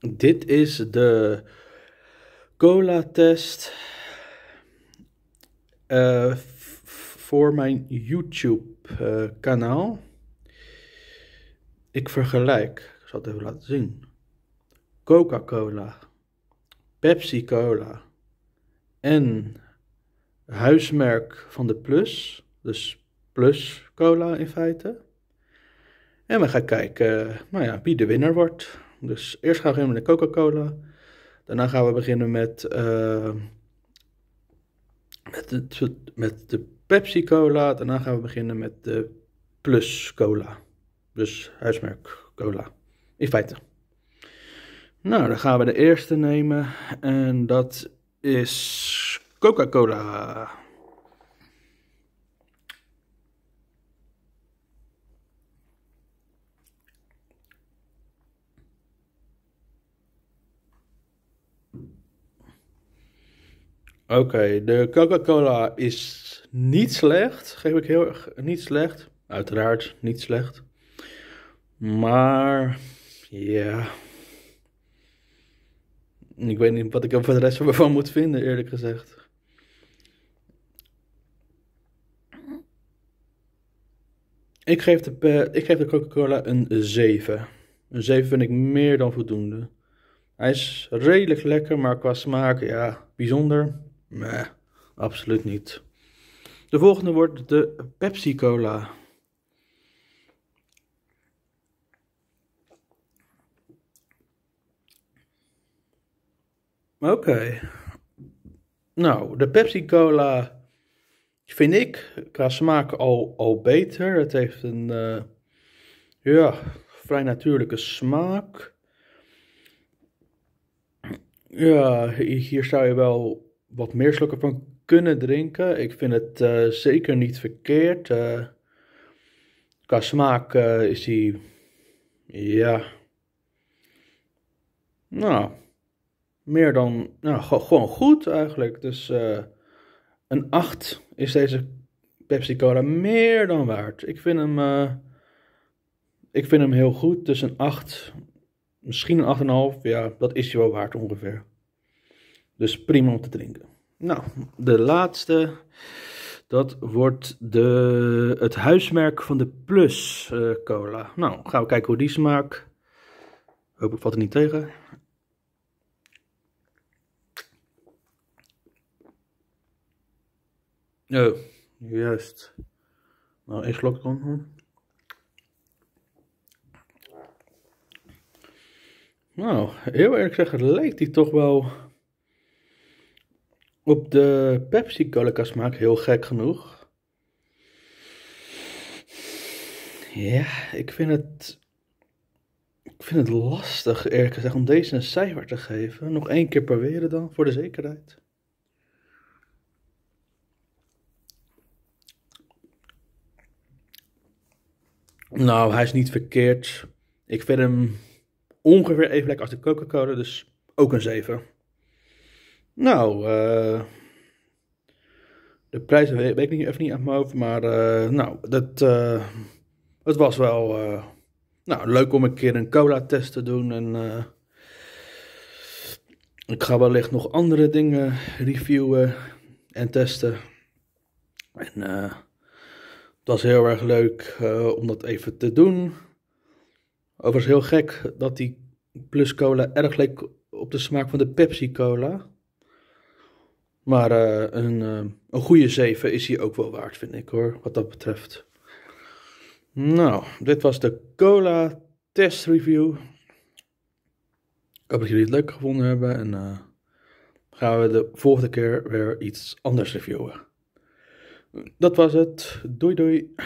Dit is de cola test eh, voor mijn YouTube eh, kanaal. Ik vergelijk, ik zal het even laten zien. Coca-Cola, Pepsi-Cola en huismerk van de Plus, dus Plus Cola in feite. En we gaan kijken eh, nou ja, wie de winnaar wordt. Dus eerst gaan we beginnen met de Coca-Cola. Daarna gaan we beginnen met, eh, met, de, met de Pepsi Cola. Daarna gaan we beginnen met de Plus Cola. Dus huismerk Cola. In feite. Nou, dan gaan we de eerste nemen. En dat is Coca-Cola. Oké, de Coca-Cola is niet slecht. Geef ik heel erg niet slecht. Uiteraard niet slecht. Maar ja. Ik weet niet wat ik er voor de rest van moet vinden, eerlijk gezegd. Ik geef de, eh, ik geef de Coca-Cola een 7. Een 7 vind ik meer dan voldoende. Hij is redelijk lekker, maar qua smaak, ja, bijzonder. Nee, absoluut niet. De volgende wordt de Pepsi Cola. Oké. Nou, de Pepsi Cola vind ik qua smaak al, al beter. Het heeft een eh, ja, vrij natuurlijke smaak. Ja, hier zou je wel wat meer slokken van kunnen drinken. Ik vind het eh, zeker niet verkeerd. Uh, qua smaak eh, is hij. Ja. Nou. Meer dan. Nou, gewoon goed eigenlijk. Dus een 8 is deze Pepsi Cola meer dan waard. Ik vind hem. ik vind hem heel goed. Dus een 8. Misschien een 8,5. Ja, dat is hij wel waard ongeveer. Dus prima om te drinken. Nou, de laatste. Dat wordt de, het huismerk van de Plus eh, Cola. Nou, gaan we kijken hoe die smaakt. Hoop oh, valt het niet tegen. Oh, juist. Nou, één slok dan. Nou, heel eerlijk gezegd lijkt die toch wel op de Pepsi Cola smaak heel gek genoeg. Ja, ik vind het. Ik vind het lastig eerlijk gezegd om deze een cijfer te geven. Nog één keer proberen dan, voor de zekerheid. Nou, hij is niet verkeerd. Ik vind hem ongeveer even lekker als de Coca-Cola, dus ook een 7. Nou, eh, de prijs weet ik niet, even niet uit mijn hoofd. Maar eh, nou, dat, eh, het was wel nou, leuk om een keer een cola-test te doen. En ik ga wellicht nog andere dingen reviewen en testen. En het was heel erg leuk om dat even te doen. Overigens heel gek dat die Plus Cola erg leek op de smaak van de Pepsi Cola. Maar eh, een, eh, een goede 7 is hier ook wel waard, vind ik hoor, wat dat betreft. Nou, dit was de cola test review. Ik hoop dat jullie het leuk gevonden hebben. En uh, gaan we de volgende keer weer iets anders reviewen. Dat was het. Doei doei.